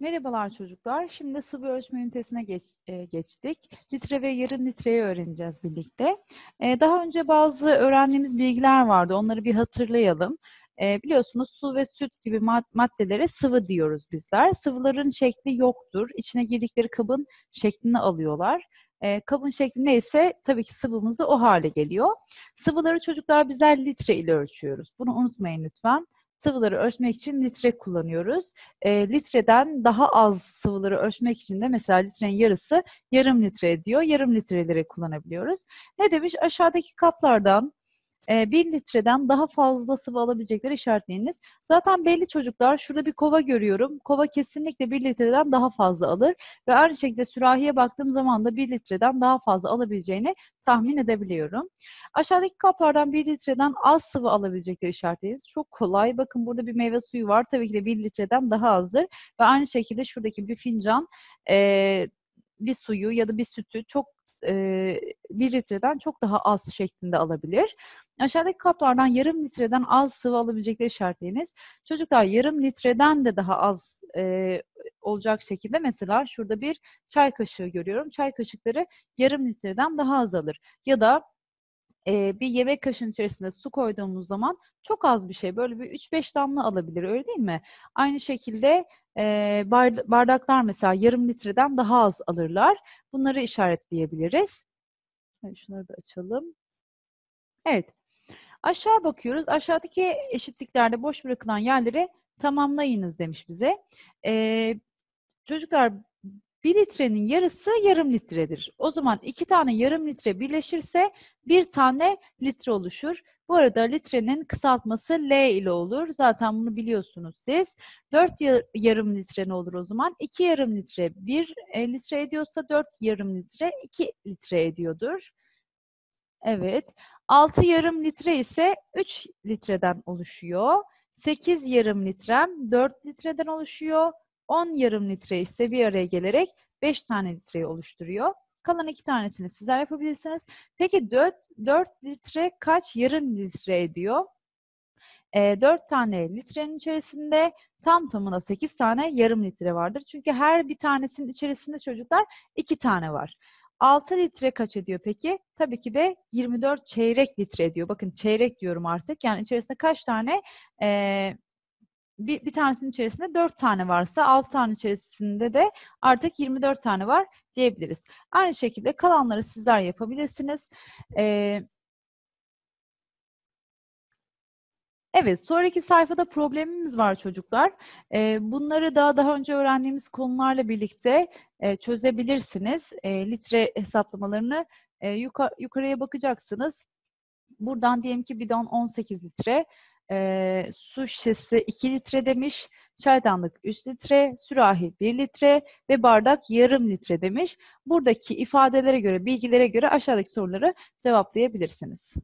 Merhabalar çocuklar. Şimdi sıvı ölçme ünitesine geç, e, geçtik. Litre ve yarım litreyi öğreneceğiz birlikte. E, daha önce bazı öğrendiğimiz bilgiler vardı. Onları bir hatırlayalım. E, biliyorsunuz su ve süt gibi mad maddelere sıvı diyoruz bizler. Sıvıların şekli yoktur. İçine girdikleri kabın şeklini alıyorlar. E, kabın şekli neyse tabii ki sıvımızı o hale geliyor. Sıvıları çocuklar bizler litre ile ölçüyoruz. Bunu unutmayın lütfen sıvıları ölçmek için litre kullanıyoruz. E, litreden daha az sıvıları ölçmek için de mesela litrenin yarısı yarım litre ediyor. Yarım litrelere kullanabiliyoruz. Ne demiş? Aşağıdaki kaplardan 1 ee, litreden daha fazla sıvı alabilecekleri işaretleyiniz. Zaten belli çocuklar şurada bir kova görüyorum. Kova kesinlikle 1 litreden daha fazla alır ve aynı şekilde sürahiye baktığım zaman da 1 litreden daha fazla alabileceğini tahmin edebiliyorum. Aşağıdaki kaplardan 1 litreden az sıvı alabilecekleri işaretleyiniz. Çok kolay. Bakın burada bir meyve suyu var. Tabii ki de 1 litreden daha azdır ve aynı şekilde şuradaki bir fincan e, bir suyu ya da bir sütü çok e, 1 litreden çok daha az şeklinde alabilir. Aşağıdaki kaplardan yarım litreden az sıvı alabilecekleri işaretleyiniz. Çocuklar yarım litreden de daha az e, olacak şekilde mesela şurada bir çay kaşığı görüyorum. Çay kaşıkları yarım litreden daha az alır. Ya da e, bir yemek kaşığının içerisinde su koyduğumuz zaman çok az bir şey. Böyle bir 3-5 damla alabilir öyle değil mi? Aynı şekilde e, bardaklar mesela yarım litreden daha az alırlar. Bunları işaretleyebiliriz. şunları da açalım. Evet. Aşağı bakıyoruz. Aşağıdaki eşitliklerde boş bırakılan yerleri tamamlayınız demiş bize. Ee, çocuklar 1 litrenin yarısı yarım litredir. O zaman 2 tane yarım litre birleşirse 1 tane litre oluşur. Bu arada litrenin kısaltması L ile olur. Zaten bunu biliyorsunuz siz. 4 yarım litre ne olur o zaman? 2 yarım litre 1 e, litre ediyorsa 4 yarım litre 2 litre ediyordur. Evet. 6 yarım litre ise 3 litreden oluşuyor. 8 yarım litrem 4 litreden oluşuyor. 10 yarım litre ise bir araya gelerek 5 tane litreyi oluşturuyor. Kalan iki tanesini sizler yapabilirsiniz. Peki 4, 4 litre kaç yarım litre ediyor? E, ee, 4 tane litrenin içerisinde tam tamına 8 tane yarım litre vardır. Çünkü her bir tanesinin içerisinde çocuklar 2 tane var. 6 litre kaç ediyor peki? Tabii ki de 24 çeyrek litre ediyor. Bakın çeyrek diyorum artık. Yani içerisinde kaç tane e, bir, bir tanesinin içerisinde 4 tane varsa 6 tane içerisinde de artık 24 tane var diyebiliriz. Aynı şekilde kalanları sizler yapabilirsiniz. Ee, Evet, sonraki sayfada problemimiz var çocuklar. Ee, bunları daha daha önce öğrendiğimiz konularla birlikte e, çözebilirsiniz. E, litre hesaplamalarını e, yukarı, yukarıya bakacaksınız. Buradan diyelim ki bidon 18 litre e, su şişesi 2 litre demiş, çaydanlık 3 litre, sürahi 1 litre ve bardak yarım litre demiş. Buradaki ifadelere göre, bilgilere göre aşağıdaki soruları cevaplayabilirsiniz.